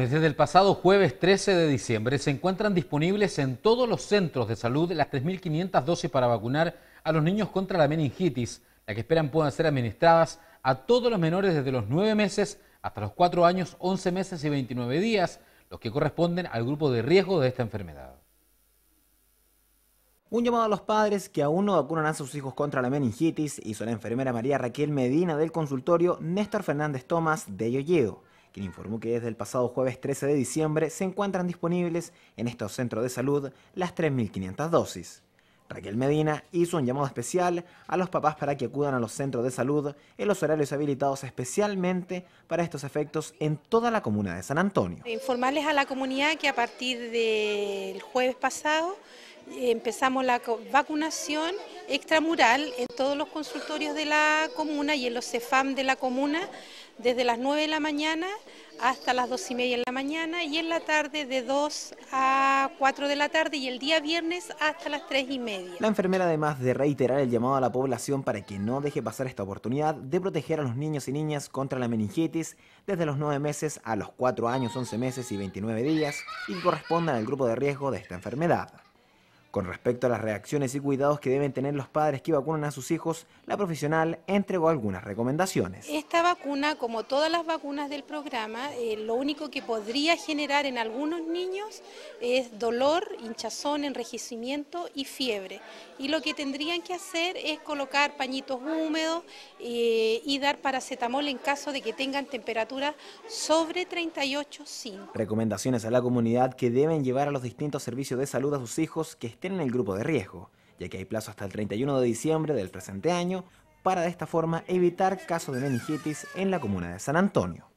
desde el pasado jueves 13 de diciembre se encuentran disponibles en todos los centros de salud las 3.500 dosis para vacunar a los niños contra la meningitis, la que esperan puedan ser administradas a todos los menores desde los 9 meses hasta los 4 años, 11 meses y 29 días, los que corresponden al grupo de riesgo de esta enfermedad. Un llamado a los padres que aún no vacunan a sus hijos contra la meningitis hizo la enfermera María Raquel Medina del consultorio Néstor Fernández Tomás de Yoyedo quien informó que desde el pasado jueves 13 de diciembre se encuentran disponibles en estos centros de salud las 3.500 dosis. Raquel Medina hizo un llamado especial a los papás para que acudan a los centros de salud en los horarios habilitados especialmente para estos efectos en toda la comuna de San Antonio. Informarles a la comunidad que a partir del jueves pasado empezamos la vacunación extramural en todos los consultorios de la comuna y en los CEFAM de la comuna desde las 9 de la mañana hasta las 2 y media de la mañana y en la tarde de 2 a 4 de la tarde y el día viernes hasta las 3 y media. La enfermera además de reiterar el llamado a la población para que no deje pasar esta oportunidad de proteger a los niños y niñas contra la meningitis desde los 9 meses a los 4 años, 11 meses y 29 días y correspondan al grupo de riesgo de esta enfermedad. Con respecto a las reacciones y cuidados que deben tener los padres que vacunan a sus hijos, la profesional entregó algunas recomendaciones. Esta vacuna, como todas las vacunas del programa, eh, lo único que podría generar en algunos niños es dolor, hinchazón, enrejecimiento y fiebre. Y lo que tendrían que hacer es colocar pañitos húmedos eh, y dar paracetamol en caso de que tengan temperatura sobre 38,5. Recomendaciones a la comunidad que deben llevar a los distintos servicios de salud a sus hijos que tienen el grupo de riesgo, ya que hay plazo hasta el 31 de diciembre del presente año para de esta forma evitar casos de meningitis en la comuna de San Antonio.